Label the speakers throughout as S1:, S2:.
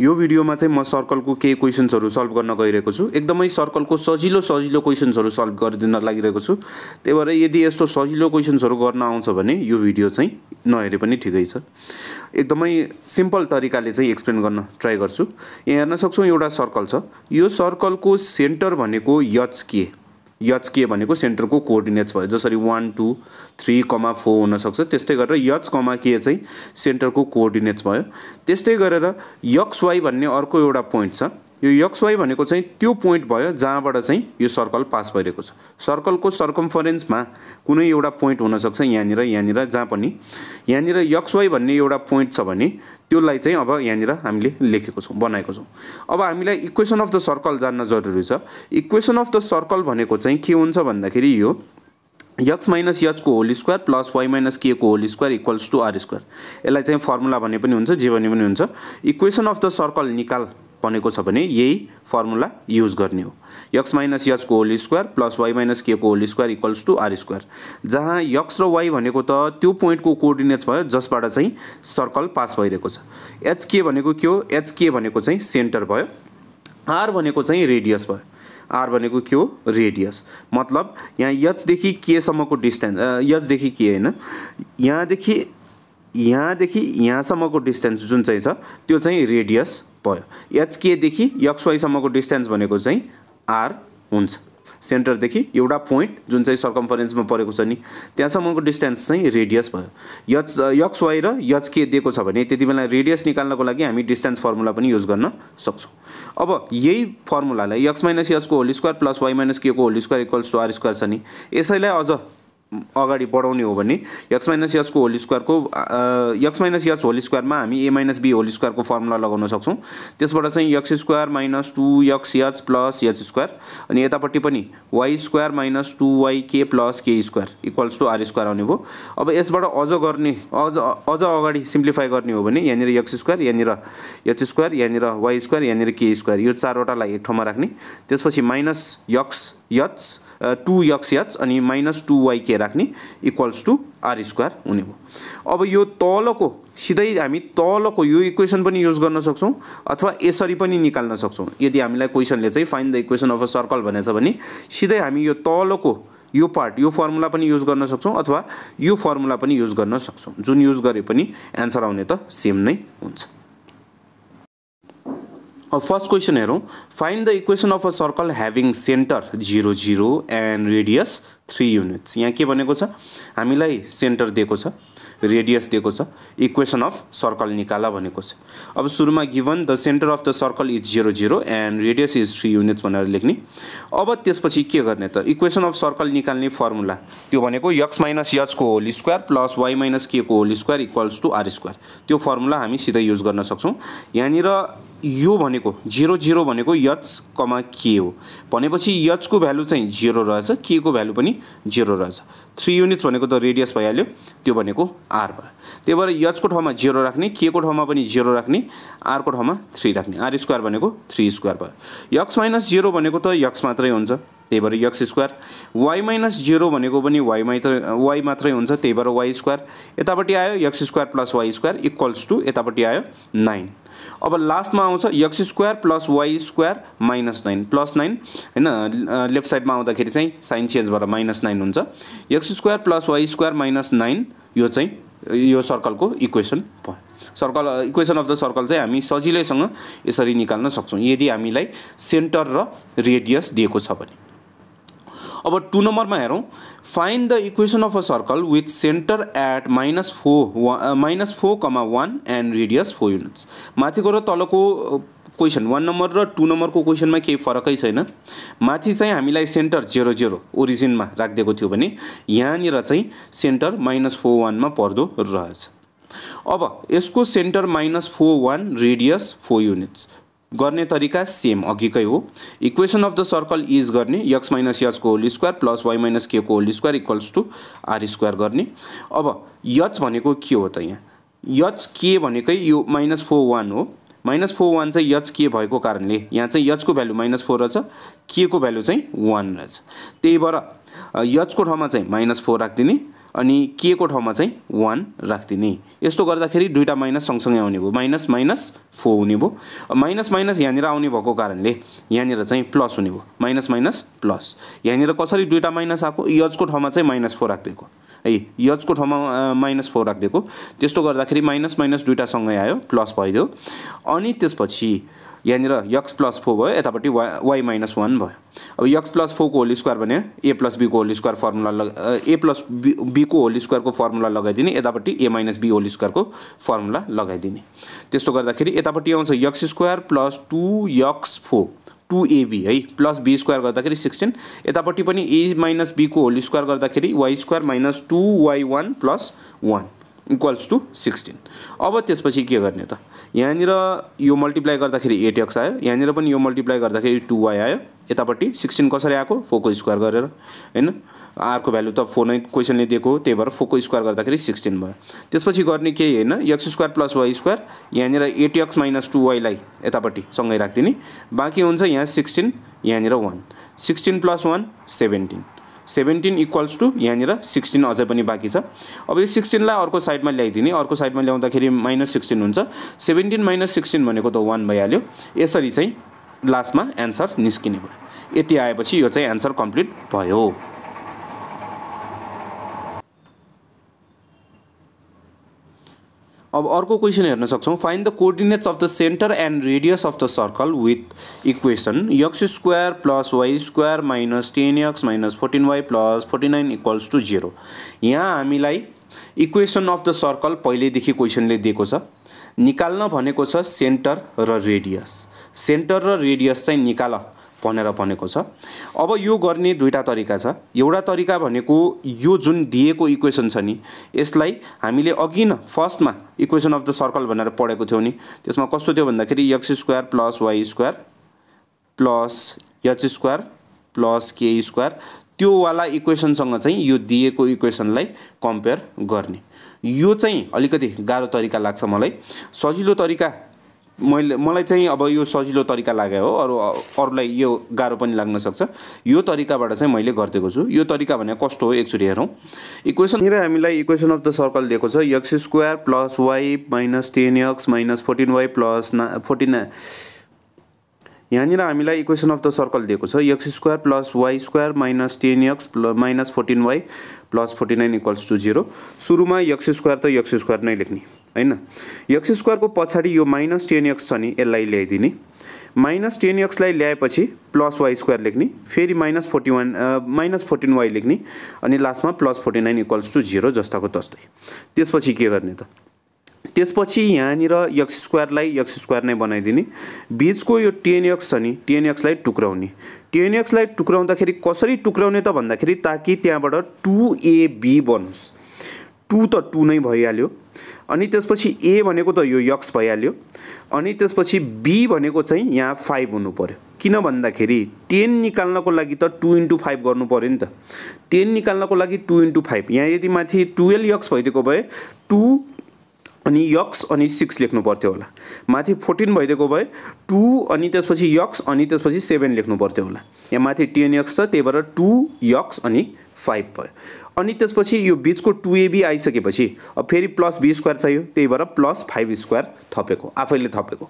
S1: यो भिडियोमा चाहिँ म सर्कलको केही क्वेसन्सहरू सल्भ गर्न गइरहेको छु एकदमै सर्कलको सजिलो सजिलो क्वेसन्सहरू सल्भ गरिदिन लागिरहेको छु त्यही भएर यदि यस्तो सजिलो क्वेसन्सहरू गर्न आउँछ भने यो भिडियो चाहिँ नहेरे पनि ठिकै छ एकदमै सिम्पल तरिकाले चाहिँ एक्सप्लेन गर्न ट्राई गर्छु यहाँ हेर्न सक्छौँ एउटा सर्कल छ यो सर्कलको सेन्टर भनेको यच के यच के भनेको सेन्टरको कोअर्डिनेट्स भयो जसरी one two three comma four हुनसक्छ त्यस्तै गरेर यच कमा के चाहिँ सेन्टरको कोअर्डिनेट्स भयो त्यस्तै गरेर यक्स वाई भन्ने अर्को एउटा पोइन्ट छ यो यक्सवाई भनेको चाहिँ त्यो पोइन्ट भयो जहाँबाट चाहिँ यो सर्कल पास भइरहेको छ सर्कलको सर्कम्फरेन्समा कुनै एउटा पोइन्ट हुनसक्छ यहाँनिर यहाँनिर जहाँ पनि यहाँनिर यक्सवाई भन्ने एउटा पोइन्ट छ भने त्यसलाई चाहिँ अब यहाँनिर हामीले लेखेको छौँ बनाएको छौँ अब हामीलाई इक्वेसन अफ द सर्कल जान्न जरुरी छ इक्वेसन अफ द सर्कल भनेको चाहिँ के हुन्छ भन्दाखेरि यो यक्स माइनस यचको whole square plus why minus के को whole square equals to are square यसलाई चाहिँ फर्मुला भने पनि हुन्छ जे भने पनि हुन्छ इक्वेसन अफ द सर्कल निकाल बनेको छ भने यही फर्मुला युज गर्ने हो यक्स माइनस यचको whole square plus why minus के को whole square equals to are square जहाँ यक्स र वाइ भनेको त त्यो पोइन्टको कोअर्डिनेट्स भयो जसबाट चाहिँ सर्कल पास भइरहेको छ एचके भनेको के हो एचके भनेको चाहिँ सेन्टर भयो आर भनेको चाहिँ रेडियस भयो आर भनेको के हो रेडियस मतलब यहाँ यचदेखि केसम्मको डिस्टेन्स यचदेखि के होइन यहाँदेखि यहाँदेखि यहाँसम्मको डिस्टेन्स जुन चाहिँ छ त्यो चाहिँ रेडियस भयो एचकेदेखि यक्सवाईसम्मको डिस्टेन्स भनेको चाहिँ आर हुन्छ सेन्टरदेखि एउटा पोइन्ट जुन चाहिँ सर्कम्फरेन्समा परेको छ नि त्यहाँसम्मको डिस्टेन्स चाहिँ रेडियस भयो यच यक्सवाई र यचके दिएको छ भने त्यति बेला रेडियस निकाल्नको लागि हामी डिस्टेन्स फर्मुला पनि युज गर्न सक्छौँ अब यही फर्मुलालाई यक्स माइनस यचको whole square plus Y minus के को whole square equals to are square छ नि यसैलाई अझ अगाडि बढाउने हो भने यक्स माइनस यचको होल स्क्वायरको यक्स माइनस यच होल स्क्वायरमा हामी ए माइनस बी होल स्क्वायरको फर्मुला लगाउन सक्छौँ त्यसबाट चाहिँ X square minus two X H plus H square अनि यतापट्टि पनि Y square minus two Y K plus k square equals to are square आउने भयो अब यसबाट अझ गर्ने अझ अझ अगाडि सिम्प्लिफाई गर्ने हो भने यहाँनिर यक्स स्क्वायर यहाँनिर यच स्क्वायर यहाँनिर वाइ स्क्वायर यहाँनिर के स्क्वायर यो चारवटालाई एक ठाउँमा राख्ने त्यसपछि minus X H two X H अनि माइनस टु वाइ के राख्ने इक्वल्स टु आर स्क्वायर हुने भयो अब यो तलको सिधै हामी तलको यो इक्वेसन पनि युज गर्न सक्छौँ अथवा यसरी पनि निकाल्न सक्छौँ यदि हामीलाई क्वेसनले चाहिँ find the equation of a circle भनेछ भने सिधै हामी यो तलको यो पार्ट यो फर्मुला पनि युज गर्न सक्छौँ अथवा यो फर्मुला पनि युज गर्न सक्छौँ जुन युज गरे पनि एन्सर आउने त सेम नै हुन्छ फर्स्ट क्वेसन हेरौँ find the equation of a circle having centre zero zero and radius three units यहाँ के भनेको छ हामीलाई सेन्टर दिएको छ रेडियस दिएको छ इक्वेसन अफ सर्कल निकाला भनेको छ अब सुरुमा given the centre of the circle is zero zero and radius is three units भनेर लेख्ने अब त्यसपछि के गर्ने त इक्वेसन अफ सर्कल निकाल्ने फर्मुला त्यो भनेको यक्स माइनस यचको whole square plus why minus के को whole square equals to are square त्यो फर्मुला हामी सिधै युज गर्न सक्छौँ यहाँनिर यो भनेको जिरो जिरो भनेको यच कमा के हो भनेपछि यचको भ्यालु चाहिँ जिरो रहेछ के को भ्यालु पनि जिरो रहेछ थ्री युनिट्स भनेको त रेडियस भइहाल्यो त्यो भनेको आर भयो त्यही भएर यचको ठाउँमा जिरो राख्ने के को ठाउँमा पनि जिरो राख्ने आरको ठाउँमा थ्री राख्ने आर स्क्वायर भनेको थ्री स्क्वायर भयो यक्स माइनस जिरो भनेको त यक्स मात्रै हुन्छ त्यही भएर X square Y minus zero भनेको पनि वाइ मात्र वाइ मात्रै हुन्छ त्यही भएर वाइ स्क्वायर यतापट्टि आयो X square plus why square equals to यतापट्टि आयो नाइन अब लास्टमा आउँछ x square plus why square minus nine plus nine होइन लेफ्ट साइडमा आउँदाखेरि चाहिँ साइन भएर माइनस नाइन हुन्छ X square plus why square minus nine यो चाहिँ यो सर्कलको इक्वेसन भयो circle equation of the circle चाहिँ हामी सजिलैसँग यसरी निकाल्न सक्छौँ यदि हामीलाई सेन्टर र रेडियस दिएको छ भने अब टु नम्बरमा हेरौँ find the equation of a circle with centre at minus four minus four comma one and radius four units माथि uh, र तलको क्वेसन वान नम्बर र टू नम्बरको क्वेसनमा केही फरकै छैन माथि चाहिँ हामीलाई सेन्टर जेरो जेरो ओरिजिनमा राखिदिएको थियो भने यहाँनिर चाहिँ सेन्टर माइनस फोर वानमा पर्दो रहेछ अब यसको centre minus four one radius four units गर्ने तरिका सेम अघिकै हो equation of the circle is गर्ने यक्स माइनस यचको whole square plus why minus के को whole square equals to are square गर्ने अब यच भनेको के हो त यहाँ यच के भनेकै यो माइनस फोर वान हो माइनस फोर वान चाहिँ यच के भएको कारणले यहाँ चाहिँ यचको भ्यालु माइनस फोर रहेछ के को भ्यालु चाहिँ वान रहेछ त्यही भएर यचको ठाउँमा चाहिँ माइनस फोर राखिदिने अनि के को ठाउँमा चाहिँ वान राखिदिने यस्तो गर्दाखेरि दुईवटा माइनस सँगसँगै आउने भयो माइनस माइनस फोर हुने भयो माइनस माइनस यहाँनिर आउने भएको कारणले यहाँनिर चाहिँ प्लस हुने भयो माइनस माइनस प्लस यहाँनिर कसरी दुईवटा माइनस आएको यजको ठाउँमा चाहिँ माइनस फोर राखिदिएको है यजको ठाउँमा माइनस फोर राखिदिएको त्यस्तो गर्दाखेरि माइनस माइनस दुइटासँगै आयो प्लस भइदियो अनि त्यसपछि यहाँनिर यक्स प्लस फोर भयो यतापट्टि वा वाइ माइनस वान भयो अब यक्स प्लस फोरको होल स्क्वायर भने ए प्लस बीको होल स्क्वायर फर्मुला लग ए प्लस बी बीको होल स्क्वायरको फर्मुला लगाइदिने यतापट्टि ए माइनस बी होल स्क्वायरको फर्मुला लगाइदिने त्यस्तो गर्दाखेरि यतापट्टि आउँछ x square plus two x four two ab है प्लस बी स्क्वायर गर्दाखेरि सिक्सटिन यतापट्टि पनि ए माइनस बीको होल स्क्वायर गर्दाखेरि y square minus two y one plus one equals to sixteen अब त्यसपछि के गर्ने त यहाँनिर यो मल्टिप्लाई गर्दाखेरि एट एक्स आयो यहाँनिर पनि यो मल्टिप्लाई गर्दाखेरि टु वाई आयो यतापट्टि सिक्सटिन कसरी आएको फोको स्क्वायर गरेर होइन आरको भ्यालु त फोर नै क्वेसनले दिएको हो त्यही भएर फोको स्क्वायर गर्दाखेरि सिक्सटिन भयो त्यसपछि गर्ने केही होइन x square plus y square यहाँनिर एट एक्स माइनस टू वाईलाई यतापट्टि सँगै राखिदिने बाँकी हुन्छ यहाँ सिक्सटिन यहाँनिर one sixteen plus one seventeen seventeen equals to यहाँनिर सिक्सटिन अझै पनि बाँकी छ अब यो सिक्सटिनलाई अर्को साइडमा ल्याइदिने अर्को साइडमा ल्याउँदाखेरि माइनस सिक्सटिन हुन्छ सेभेन्टिन माइनस सिक्सटिन भनेको त वान भइहाल्यो यसरी चाहिँ लास्टमा एन्सर निस्किने भयो यति आएपछि यो चाहिँ एन्सर कम्प्लिट भयो अब अर्को क्वेसन हेर्न सक्छौँ find the coordinates of the centre and radius of the circle with equation x square plus why square minus ten x minus fourteen y plus forty nine equals to zero यहाँ हामीलाई equation of the circle पहिल्यैदेखि क्वेसनले दिएको छ निकाल्न भनेको छ centre र radius centre र रेडियस चाहिँ निकाल भनेर भनेको छ अब यो गर्ने दुईवटा तरिका छ एउटा तरिका भनेको यो जुन दिएको इक्वेसन छ नि यसलाई हामीले अघि न फर्स्टमा इक्वेसन अफ द सर्कल भनेर पढेको थियौँ नि त्यसमा कस्तो थियो भन्दाखेरि x square plus why square plus h square plus k square त्योवाला इक्वेसनसँग चाहिँ यो दिएको इक्वेसनलाई कम्पेयर गर्ने यो चाहिँ अलिकति गाह्रो तरिका लाग्छ मलाई सजिलो तरिका मैले मलाई चाहिँ अब यो सजिलो तरिका लाग्यो हो अरू अरूलाई यो गाह्रो पनि लाग्न सक्छ यो तरिकाबाट चाहिँ मैले गरिदिएको छु यो तरिका भने कस्तो हो एकचोटि हेरौँ इक्वेसन मेरो हामीलाई इक्वेसन अफ द सर्कल दिएको छ x square plus Y minus ten x minus fourteen y plus ना फोर्टिन यहाँनिर हामीलाई इक्वेसन अफ द सर्कल दिएको छ x square plus y square minus ten x plus minus fourteen y plus forty nine equals to zero सुरुमा x square त x square नै लेख्ने होइन यक्स स्क्वायरको पछाडि यो माइनस टेन एक्स छ नि यसलाई ल्याइदिने माइनस टेन एक्सलाई ल्याएपछि प्लस वाई स्क्वायर लेख्ने फेरि minus forty one minus fourteen y लेख्ने अनि लास्टमा plus forty nine equals to zero जस्ताको तस्तै त्यसपछि के गर्ने त त्यसपछि यहाँनिर एक्स स्क्वायरलाई यक्स स्क्वायर नै बनाइदिने बिचको यो टेन एक्स छ नि टेन एक्सलाई टुक्राउने टेन एक्सलाई टुक्राउँदाखेरि कसरी टुक्राउने त भन्दाखेरि ताकि त्यहाँबाट टु एबी बनोस् टु त टु नै भइहाल्यो अनि त्यसपछि ए भनेको त यो यक्स भइहाल्यो अनि त्यसपछि बी भनेको चाहिँ यहाँ फाइभ हुनु पऱ्यो किन भन्दाखेरि टेन निकाल्नको लागि त टु इन्टु फाइभ गर्नु पऱ्यो नि त टेन निकाल्नको लागि टु इन्टु फाइभ यहाँ यदि माथि टुवेल्भ यक्स भइदिएको भए टु अनि यक्स अनि सिक्स लेख्नु पर्थ्यो होला माथि फोर्टिन भइदिएको भए टु अनि त्यसपछि यक्स अनि त्यसपछि सेभेन लेख्नु पर्थ्यो होला यहाँ माथि टेन यक्स छ त्यही भएर टु यक्स अनि फाइभ भयो अनि त्यसपछि यो बिचको टु एबी आइसकेपछि अब फेरि प्लस बी स्क्वायर चाहियो त्यही भएर प्लस फाइभ स्क्वायर थपेको आफैले थपेको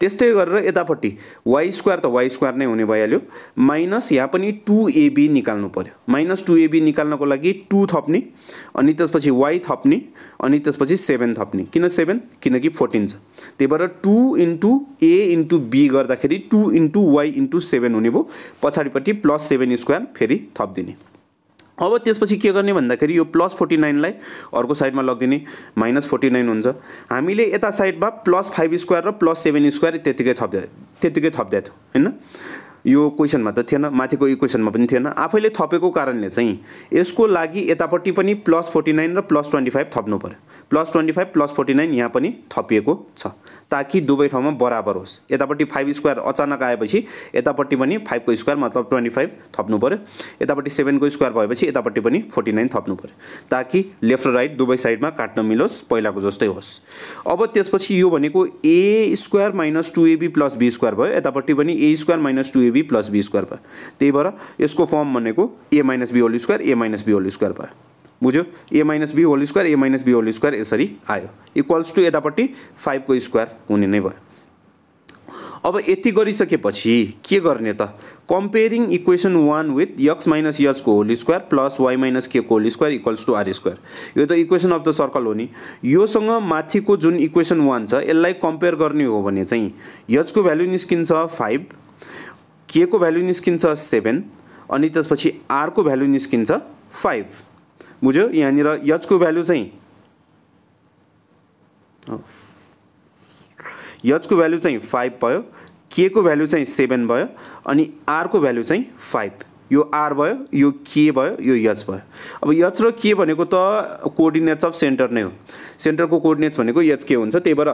S1: त्यस्तै गरेर यतापट्टि वाइ स्क्वायर त वाइ स्क्वायर नै हुने भइहाल्यो माइनस यहाँ पनि टु एबी निकाल्नु पऱ्यो माइनस टु एबी निकाल्नको लागि टु थप्ने अनि त्यसपछि वाइ थप्ने अनि त्यसपछि सेभेन थप्ने किन सेभेन किनकि फोर्टिन छ त्यही भएर two into a into b गर्दाखेरि two into y into seven हुने भयो पछाडिपट्टि प्लस सेभेन स्क्वायर फेरि थपिदिने अब त्यसपछि के गर्ने भन्दाखेरि यो प्लस फोर्टी नाइनलाई अर्को साइडमा लगिदिने माइनस फोर्टी नाइन हुन्छ हामीले यता साइडमा प्लस फाइभ स्क्वायर र प्लस सेभेन स्क्वायर त्यत्तिकै थप्दै त्यत्तिकै थप्दै थियो होइन यो क्वेसनमा त थिएन माथिको इक्वेसनमा पनि थिएन आफैले थपेको कारणले चाहिँ यसको लागि यतापट्टि पनि प्लस फोर्टी नाइन र प्लस ट्वेन्टी फाइभ थप्नु पऱ्यो plus twenty five plus forty nine यहाँ पनि थपिएको छ ताकि दुवै ठाउँमा बराबर होस् यतापट्टि फाइभ स्क्वायर अचानक आएपछि यतापट्टि पनि फाइभको स्क्वायर मतलब ट्वेन्टी फाइभ थप्नु पऱ्यो यतापट्टि सेभेनको स्क्वायर भएपछि यतापट्टि पनि फोर्टी नाइन थप्नु पऱ्यो ताकि लेफ्ट र राइट दुवै साइडमा काट्न मिलोस् पहिलाको जस्तै होस् अब त्यसपछि यो भनेको a square minus two ab plus b square भयो यतापट्टि पनि a square minus two ab b plus b square भयो त्यही भएर यसको फर्म भनेको a minus be whole square a minus be whole square भयो बुझ्यो a minus be whole square a minus be whole square यसरी आयो इक्वल्स टु यतापट्टि फाइभको स्क्वायर हुने नै भयो अब यति गरिसकेपछि के गर्ने त comparing equation one with x minus यचको whole square plus why minus के को whole square equals to are square यो त इक्वेसन अफ द सर्कल हो नि योसँग माथिको जुन इक्वेसन वान छ यसलाई कम्पेयर गर्ने हो भने चाहिँ यचको भ्यालु निस्किन्छ फाइभ के को भ्यालु निस्किन्छ सेभेन अनि त्यसपछि आरको भ्यालु निस्किन्छ फाइभ बुझ्यो यहाँनिर यचको भ्यालु चाहिँ यचको भ्यालु चाहिँ फाइभ भयो के को भ्यालु चाहिँ सेभेन भयो अनि आरको भ्यालु चाहिँ फाइभ यो आर भयो यो के भयो यो यच भयो अब यच र के भनेको त कोर्डिनेट्स अफ सेन्टर नै हो सेन्टरको कोर्डिनेट्स भनेको यच के हुन्छ त्यही भएर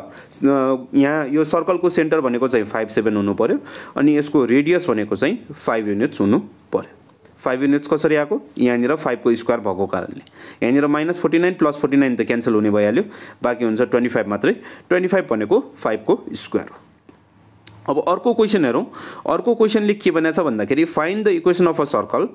S1: यहाँ यो सर्कलको सेन्टर भनेको चाहिँ फाइभ सेभेन हुनु पऱ्यो अनि यसको रेडियस भनेको चाहिँ फाइभ युनिट्स हुनु पऱ्यो फाइभ युनिट्स कसरी आएको यहाँनिर फाइभको स्क्वायर भएको कारणले यहाँनिर minus forty nine plus forty nine त क्यान्सल हुने भइहाल्यो बाँकी हुन्छ ट्वेन्टी फाइभ मात्रै ट्वेन्टी फाइभ भनेको फाइभको स्क्वायर हो अब अर्को क्वेसन हेरौँ अर्को क्वेसनले के बनेछ छ भन्दाखेरि find the equation of a circle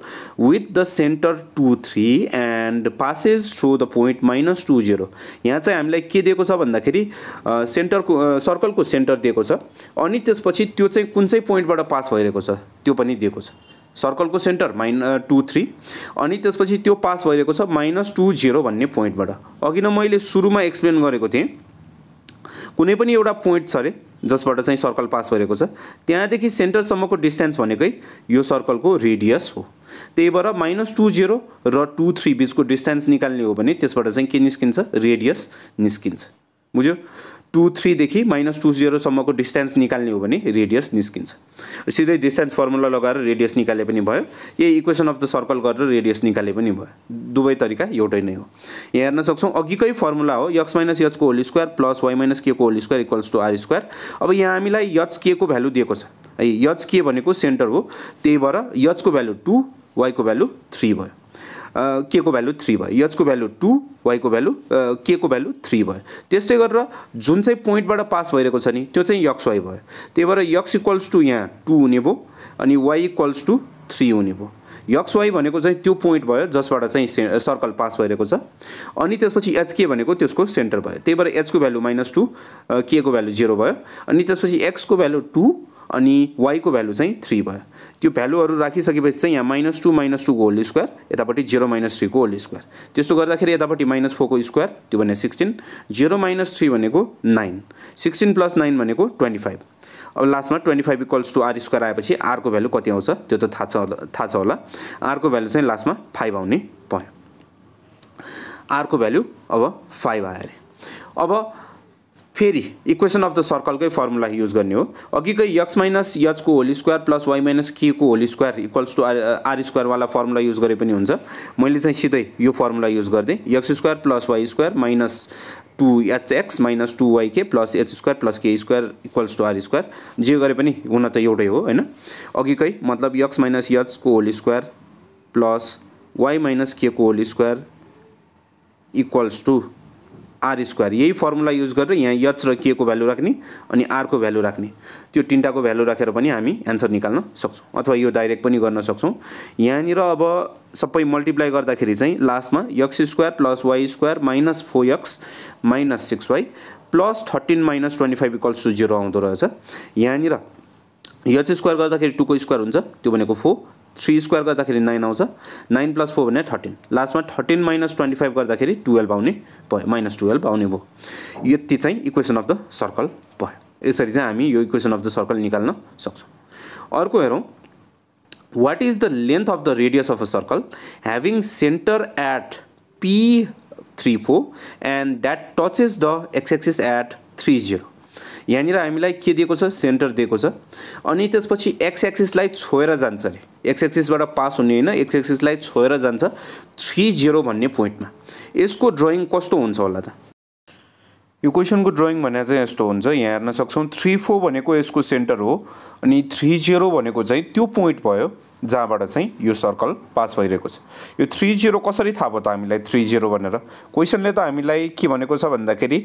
S1: with the centre two three and passes through the point minus two zero यहाँ चाहिँ हामीलाई के दिएको छ भन्दाखेरि सेन्टरको सर्कलको सेन्टर दिएको छ अनि त्यसपछि त्यो चाहिँ कुन चाहिँ पोइन्टबाट पास भइरहेको छ त्यो पनि दिएको छ सर्कलको सेन्टर माइन टू थ्री अनि त्यसपछि त्यो पास भइरहेको छ माइनस टू जिरो भन्ने पोइन्टबाट अघि नै मैले सुरुमा एक्सप्लेन गरेको थिएँ कुनै पनि एउटा पोइन्ट छ अरे जसबाट चाहिँ सर्कल पास भएको छ त्यहाँदेखि सेन्टरसम्मको डिस्टेन्स भनेकै यो सर्कलको रेडियस हो त्यही भएर माइनस टू जिरो र टू थ्री बिचको डिस्टेन्स निकाल्ने हो भने त्यसबाट चाहिँ के निस्किन्छ रेडियस निस्किन्छ बुझ्यो टू थ्रीदेखि माइनस टू जिरोसम्मको डिस्टेन्स निकाल्ने हो भने रेडियस निस्किन्छ सिधै डिस्टेन्स फर्मुला लगाएर रेडियस निकाले पनि भयो यही इक्वेसन अफ द सर्कल गरेर रेडियस निकाले पनि भयो दुवै तरिका एउटै नै हो यहाँ हेर्न सक्छौँ अघिकै फर्मुला हो यक्स माइनस यचको whole square plus why minus के को whole square equals to are square अब यहाँ हामीलाई यच के को भ्यालु दिएको छ है यच के भनेको सेन्टर हो त्यही भएर यचको भ्यालु टू वाइको भ्यालु थ्री भयो के को भ्यालु थ्री भयो यचको भ्यालु टू वाईको भ्यालु के को भ्यालु थ्री भयो त्यस्तै गरेर जुन चाहिँ पोइन्टबाट पास भइरहेको छ नि त्यो चाहिँ यक्स वाई भयो त्यही भएर यक्स इक्वल्स टू यहाँ टू हुने भयो अनि वाइ इक्वल्स टू थ्री हुने भयो यक्स वाई भनेको चाहिँ त्यो पोइन्ट भयो जसबाट चाहिँ सर्कल पास भइरहेको छ अनि त्यसपछि एच के भनेको त्यसको सेन्टर भयो त्यही भएर एचको भ्यालु माइनस टू के को भ्यालु जिरो भयो अनि त्यसपछि एक्सको भ्यालु टू अनि वाईको भ्यालु चाहिँ थ्री भयो त्यो भ्यालुहरू राखिसकेपछि चाहिँ यहाँ माइनस टू माइनस टूको होल स्क्वायर यतापट्टि जिरो माइनस थ्रीको होल स्क्वायर त्यस्तो गर्दाखेरि यतापट्टि माइनस फोरको स्क्वायर त्यो भने सिक्सटिन जिरो माइनस थ्री भनेको नाइन सिक्सटिन प्लस नाइन भनेको ट्वेन्टी फाइभ अब लास्टमा twenty five equals to are square आएपछि आरको भ्यालु कति आउँछ त्यो त थाहा छ होला थाहा छ होला आरको भ्यालु चाहिँ लास्टमा फाइभ आउने भयो आरको भ्यालु अब फाइभ आयो अरे अब फेरि इक्वेसन अफ द सर्कलकै फर्मुला युज गर्ने हो अघिकै यक्स माइनस यचको whole square plus why minus केको whole square equals to r r स्क्वायरवाला फर्मुला युज गरे पनि हुन्छ मैले चाहिँ सिधै यो फर्मुला युज गर्दै x square plus why square minus two hx minus two yk plus h square plus k square equals to are square जे गरे पनि हुन त एउटै हो होइन अघिकै मतलब यक्स माइनस यचको whole square plus why minus केको whole square equals to are square यही फर्मुला युज गरेर यहाँ यच र के को भ्यालु राख्ने अनि आरको भ्यालु राख्ने त्यो तिनवटाको भ्यालु राखेर पनि हामी एन्सर निकाल्न सक्छौँ अथवा यो डाइरेक्ट पनि गर्न सक्छौँ यहाँनिर अब सबै मल्टिप्लाई गर्दाखेरि चाहिँ लास्टमा x square plus why square minus four x minus six y plus thirteen minus twenty five equals to zero आउँदो रहेछ यहाँनिर यच स्क्वायर गर्दाखेरि टूको स्क्वायर हुन्छ त्यो भनेको फोर थ्री स्क्वायर गर्दाखेरि नाइन आउँछ नाइन प्लस फोर भने थर्टिन लास्टमा थर्टिन माइनस ट्वेन्टी फाइभ गर्दाखेरि टुवेल्भ आउने भयो माइनस टुवेल्भ आउने भयो यति चाहिँ इक्वेसन अफ द सर्कल भयो यसरी चाहिँ हामी यो इक्वेसन अफ द सर्कल निकाल्न सक्छौँ अर्को हेरौँ what is the length of the radius of a circle having centre at P three four and that touches the x axis at three zero यहाँनिर हामीलाई के दिएको छ सेन्टर दिएको छ अनि त्यसपछि एक्स एक्सिसलाई छोएर जान्छ अरे एक्स एक्सिसबाट पास हुने होइन एक्स एक्सिसलाई छोएर जान्छ थ्री जिरो भन्ने पोइन्टमा यसको ड्रइङ कस्तो हुन्छ होला त यो क्वेसनको ड्रइङ भने चाहिँ यस्तो हुन्छ यहाँ हेर्न सक्छौँ थ्री फोर भनेको यसको सेन्टर हो अनि थ्री जिरो भनेको चाहिँ त्यो पोइन्ट भयो जहाँबाट चाहिँ यो सर्कल पास भइरहेको छ यो थ्री जिरो कसरी थाहा भयो त हामीलाई थ्री जिरो भनेर क्वेसनले त हामीलाई के भनेको छ भन्दाखेरि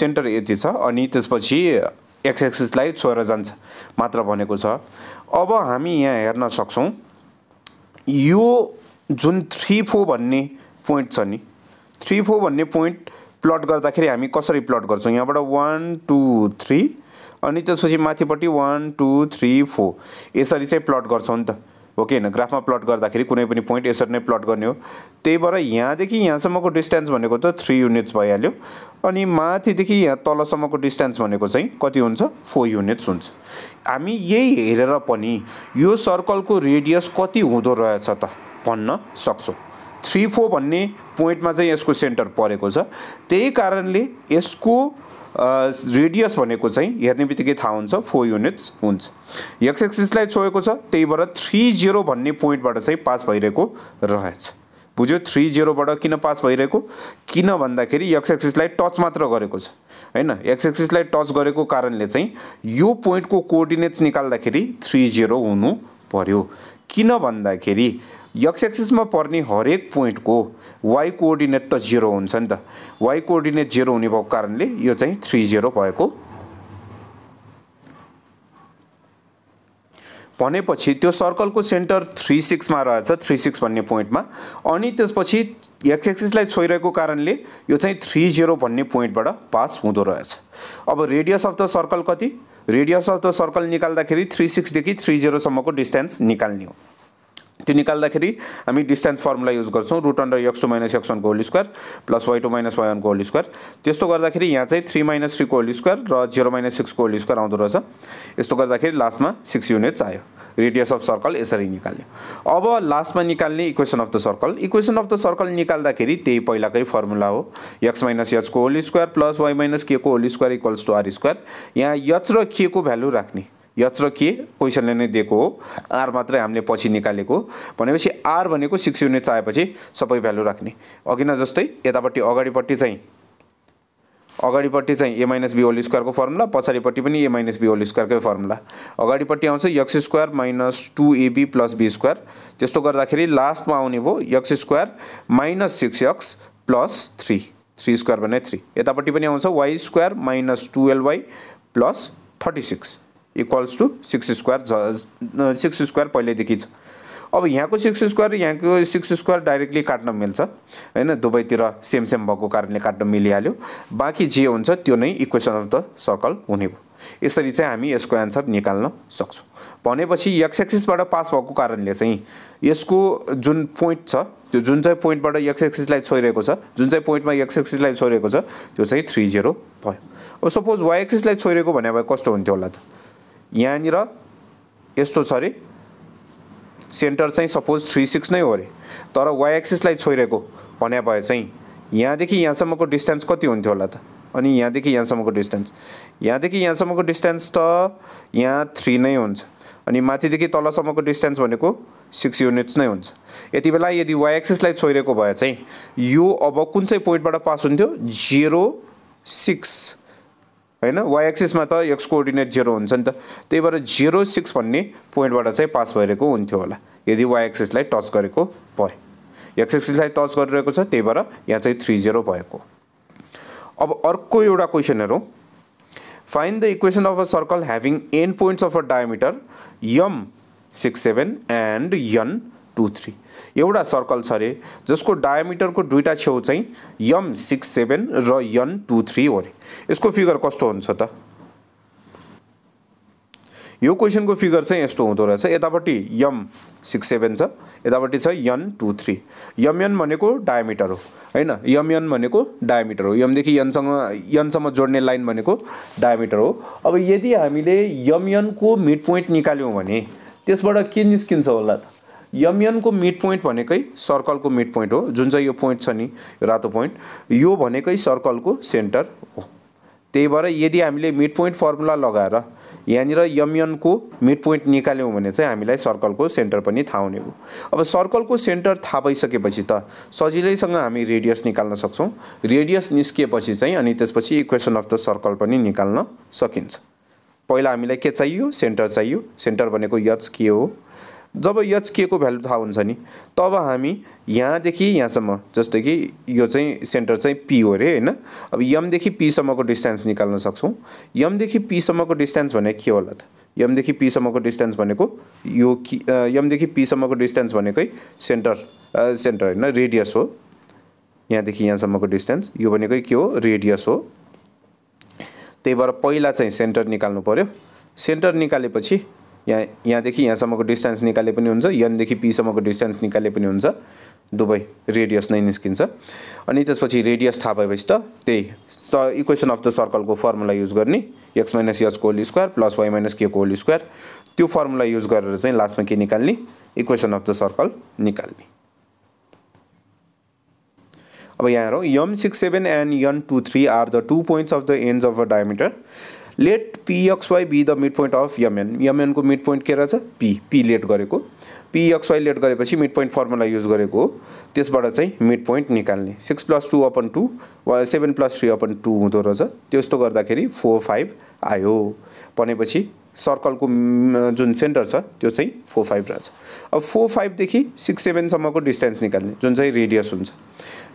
S1: सेन्टर यति छ अनि त्यसपछि एक्स एक्सिसलाई छोएर जान्छ मात्र भनेको छ अब हामी यहाँ हेर्न सक्छौँ यो जुन थ्री फोर भन्ने पोइन्ट छ नि थ्री फोर भन्ने पोइन्ट प्लट गर्दाखेरि हामी कसरी प्लट गर्छौँ यहाँबाट वान टू थ्री अनि त्यसपछि माथिपट्टि वान टू थ्री फोर यसरी चाहिँ प्लट गर्छौँ नि त हो कि होइन ग्राफमा प्लट गर्दाखेरि कुनै पनि पोइन्ट यसरी नै प्लट गर्ने हो त्यही भएर यहाँदेखि यहाँसम्मको डिस्टेन्स भनेको त थ्री युनिट्स भइहाल्यो अनि माथिदेखि यहाँ तलसम्मको डिस्टेन्स भनेको चाहिँ कति हुन्छ फोर युनिट्स हुन्छ हामी यही हेरेर पनि यो सर्कलको रेडियस कति हुँदो रहेछ त भन्न सक्छौँ थ्री फोर भन्ने पोइन्टमा चाहिँ यसको सेन्टर परेको छ त्यही कारणले यसको रेडियस भनेको चाहिँ हेर्ने बित्तिकै थाहा हुन्छ फोर युनिट्स हुन्छ एक्स एक्सिसलाई छोएको छ त्यही भएर थ्री जिरो भन्ने पोइन्टबाट चाहिँ पास भइरहेको रहेछ बुझ्यो थ्री जिरोबाट किन पास भइरहेको किन भन्दाखेरि एक्स एक्सिसलाई टच मात्र गरेको छ होइन एक्स एक्सिसलाई टच गरेको कारणले चाहिँ यो पोइन्टको कोअर्डिनेट्स निकाल्दाखेरि थ्री जिरो हुनु पर्यो किन भन्दाखेरि यक्स एक्सिसमा पर्ने हरेक पोइन्टको वाइ कोअर्डिनेट त जिरो हुन्छ नि त वाइ कोअर्डिनेट जिरो हुने भएको कारणले यो चाहिँ थ्री जिरो भएको भनेपछि त्यो सर्कलको सेन्टर थ्री सिक्समा रहेछ थ्री सिक्स भन्ने पोइन्टमा अनि त्यसपछि एक्स एक्सिसलाई छोइरहेको कारणले यो चाहिँ थ्री जिरो भन्ने पोइन्टबाट पास हुँदो रहेछ अब रेडियस अफ द सर्कल कति रेडियस अफ द सर्कल निकाल्दाखेरि थ्री सिक्सदेखि थ्री जिरोसम्मको डिस्टेन्स निकाल्ने हो त्यो निकाल्दाखेरि हामी डिस्टेन्स फर्मुला युज गर्छौँ root under x two minus x वानको whole square plus y two minus y वानको होल स्क्वायर त्यस्तो गर्दाखेरि यहाँ चाहिँ थ्री माइनस थ्रीको होल स्क्वायर र जिरो माइनस सिक्सको होल स्क्वायर आउँदो रहेछ यस्तो गर्दाखेरि लास्टमा सिक्स युनिट्स आयो रेडियस अफ सर्कल यसरी निकाल्यो अब लास्टमा निकाल्ने equation of the circle equation of the circle निकाल्दाखेरि त्यही पहिलाकै फर्मुला हो एक्स माइनस एचको whole square plus why minus के को whole square equals to are square यहाँ एच र के को भ्यालु राख्ने यत्र र के क्वेसनले नै दिएको हो आर मात्रै हामीले पछि निकालेको भनेपछि आर भनेको सिक्स युनिट चाहेपछि सबै भ्यालु राख्ने अघि न जस्तै यतापट्टि अगाडिपट्टि चाहिँ अगाडिपट्टि चाहिँ ए माइनस बी होल स्क्वायरको फर्मुला पछाडिपट्टि पनि ए माइनस बी होल स्क्वायरकै फर्मुला अगाडिपट्टि आउँछ x square minus two ab plus b square त्यस्तो गर्दाखेरि लास्टमा आउने भयो x square minus six x plus three three square भने थ्री यतापट्टि पनि आउँछ y square minus twelve y plus thirty six equals to six square छ सिक्स स्क्वायर पहिल्यैदेखि छ अब यहाँको सिक्स स्क्वायर यहाँको सिक्स स्क्वायर डाइरेक्टली काट्न मिल्छ होइन दुबईतिर सेम सेम भएको कारणले काट्न मिलिहाल्यो बाँकी जे हुन्छ त्यो नै इक्वेसन अफ द सर्कल हुने भयो यसरी चाहिँ हामी यसको एन्सर निकाल्न सक्छौँ भनेपछि एक्स एक्सिसबाट पास भएको कारणले चाहिँ यसको जुन पोइन्ट छ त्यो जुन चाहिँ पोइन्टबाट एक्सिसलाई छोइरहेको छ जुन चाहिँ पोइन्टमा एक्सिसलाई छोइरहेको छ त्यो चाहिँ थ्री जिरो भयो अब सपोज वाइएक्सिसलाई छोइरहेको भने भए कस्तो हुन्थ्यो होला त यहाँनिर यस्तो छ अरे सेन्टर चाहिँ सपोज थ्री सिक्स नै हो अरे तर वाइएक्सिसलाई छोइरहेको भन्या भए चाहिँ यहाँदेखि यहाँसम्मको डिस्टेन्स कति हुन्थ्यो होला त अनि यहाँदेखि यहाँसम्मको डिस्टेन्स यहाँदेखि यहाँसम्मको डिस्टेन्स त यहाँ थ्री नै हुन्छ अनि माथिदेखि तलसम्मको डिस्टेन्स भनेको सिक्स युनिट्स नै हुन्छ यति बेला यदि वाइएक्सिसलाई छोइरहेको भए चाहिँ यो अब कुन चाहिँ पोइन्टबाट पास हुन्थ्यो जेरो सिक्स होइन वाइएक्सिसमा त एक्स कोअर्डिनेट जेरो हुन्छ नि त त्यही भएर जेरो सिक्स भन्ने पोइन्टबाट चाहिँ पास भइरहेको हुन्थ्यो होला यदि वाइएक्सिसलाई टच गरेको भए एक्सिसलाई टच गरिरहेको छ त्यही भएर यहाँ चाहिँ थ्री जेरो भएको अब अर्को एउटा क्वेसन हेरौँ find the equation of a circle having an points of a diameter M six seven and N two three एउटा सर्कल छ अरे जसको डायामिटरको दुईटा छेउ चाहिँ यम सिक्स सेभेन र यन टू थ्री हो अरे यसको फिगर कस्तो हुन्छ त यो क्वेसनको फिगर चाहिँ यस्तो हुँदो रहेछ यतापट्टि यम सिक्स सेभेन छ यतापट्टि छ यन टू थ्री यमयन भनेको डायामिटर हो होइन यमयन भनेको डायामिटर हो यमदेखि यनसँग यनसम्म जोड्ने लाइन भनेको डायामिटर हो अब यदि हामीले यमयनको मिड पोइन्ट निकाल्यौँ भने त्यसबाट के निस्किन्छ होला त यमयनको मिड पोइन्ट भनेकै सर्कलको मिड पोइन्ट हो जुन चाहिँ यो पोइन्ट छ नि रातो पोइन्ट यो भनेकै सर्कलको सेन्टर हो त्यही भएर यदि हामीले मिड पोइन्ट फर्मुला लगाएर यहाँनिर यमयनको मिड पोइन्ट निकाल्यौँ भने चाहिँ हामीलाई सर्कलको सेन्टर पनि थाहा हुने हो अब सर्कलको सेन्टर थाहा भइसकेपछि त सजिलैसँग हामी रेडियस निकाल्न सक्छौँ रेडियस निस्किएपछि चाहिँ अनि त्यसपछि इक्वेसन अफ द सर्कल पनि निकाल्न सकिन्छ पहिला हामीलाई के चाहियो सेन्टर चाहियो सेन्टर भनेको यच के हो जब यच के को भ्यालु थाहा हुन्छ नि तब हामी यहाँदेखि यहाँसम्म जस्तो कि यो चाहिँ सेन्टर चाहिँ पी हो अरे होइन अब यमदेखि पीसम्मको डिस्टेन्स निकाल्न सक्छौँ यमदेखि पीसम्मको डिस्टेन्स भनेको के होला त यमदेखि पीसम्मको डिस्टेन्स भनेको यो कि यमदेखि पीसम्मको डिस्टेन्स भनेकै सेन्टर सेन्टर होइन रेडियस हो यहाँदेखि यहाँसम्मको डिस्टेन्स यो भनेकै के हो रेडियस हो त्यही भएर पहिला चाहिँ सेन्टर निकाल्नु पऱ्यो सेन्टर निकालेपछि यहाँ यहाँदेखि यहाँसम्मको डिस्टेन्स निकाले पनि हुन्छ यनदेखि पीसम्मको डिस्टेन्स निकाले पनि हुन्छ दुवै रेडियस नै निस्किन्छ अनि त्यसपछि रेडियस थाहा भएपछि त त्यही स इक्वेसन अफ द सर्कलको फर्मुला युज गर्ने एक्स माइनस को whole square plus why minus के को होल स्क्वायर त्यो फर्मुला युज गरेर चाहिँ लास्टमा के निकाल्ने इक्वेसन अफ द सर्कल निकाल्ने अब यहाँ हेरौँ M six seven and N two three are the two points of the ends of a diameter let P x y be the mid point of MN यमएनको मिड पोइन्ट के रहेछ P P let गरेको P x y let गरेपछि mid point formula use गरेको हो त्यसबाट चाहिँ mid point निकाल्ने six plus two upon two वा seven plus three upon two हुँदो रहेछ त्यस्तो गर्दाखेरि फोर फाइभ आयो भनेपछि सर्कलको जुन सेन्टर छ त्यो चाहिँ फोर फाइभ रहेछ अब फोर फाइभदेखि सिक्स सेभेनसम्मको डिस्टेन्स निकाल्ने जुन चाहिँ रेडियस हुन्छ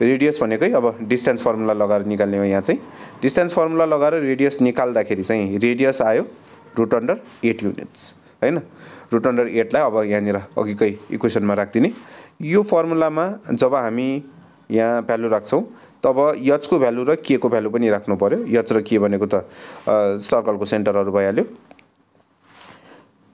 S1: रेडियस भनेकै अब डिस्टेन्स फर्मुला लगाएर निकाल्ने हो यहाँ चाहिँ डिस्टेन्स फर्मुला लगाएर रेडियस निकाल्दाखेरि चाहिँ रेडियस आयो रुट अन्डर एट युनिट्स होइन रुट अन्डर एटलाई अब यहाँनिर अघिकै इक्वेसनमा राखिदिने यो फर्मुलामा जब हामी यहाँ भ्यालु राख्छौँ तब यचको भ्यालु र के को भ्यालु पनि राख्नु पऱ्यो यच र के भनेको त सर्कलको सेन्टरहरू भइहाल्यो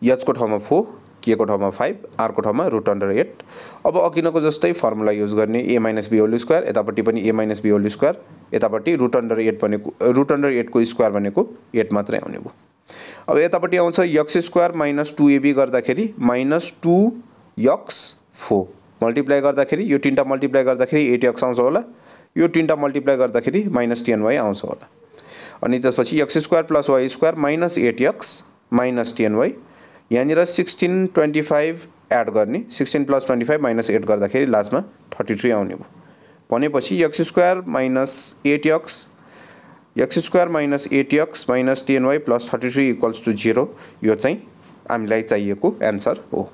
S1: यचको ठाउँमा फोर केको ठाउँमा फाइभ आरको ठाउँमा रुट अन्डर एट अब अकिनको जस्तै फर्मुला युज गर्ने a minus be whole square यतापट्टि पनि a minus be whole square यतापट्टि रुट अन्डर एट भनेको रुट अन्डर एटको स्क्वायर भनेको एट मात्रै आउने भयो अब यतापट्टि आउँछ x square minus two a b गर्दाखेरि minus two x four multiply गर्दाखेरि यो तिनवटा मल्टिप्लाई गर्दाखेरि एट यक्स आउँछ होला यो तिनवटा मल्टिप्लाई गर्दाखेरि माइनस टेन वाई आउँछ होला अनि त्यसपछि x square plus y square minus eight x minus ten y यहाँनिर सिक्सटिन ट्वेन्टी फाइभ एड गर्ने sixteen plus twenty five minus eight गर्दाखेरि लास्टमा थर्टी थ्री आउने भयो भनेपछि x square minus eight x x square minus eight x minus ten y plus thirty three equals to zero यो चाहिँ हामीलाई चाहिएको एन्सर हो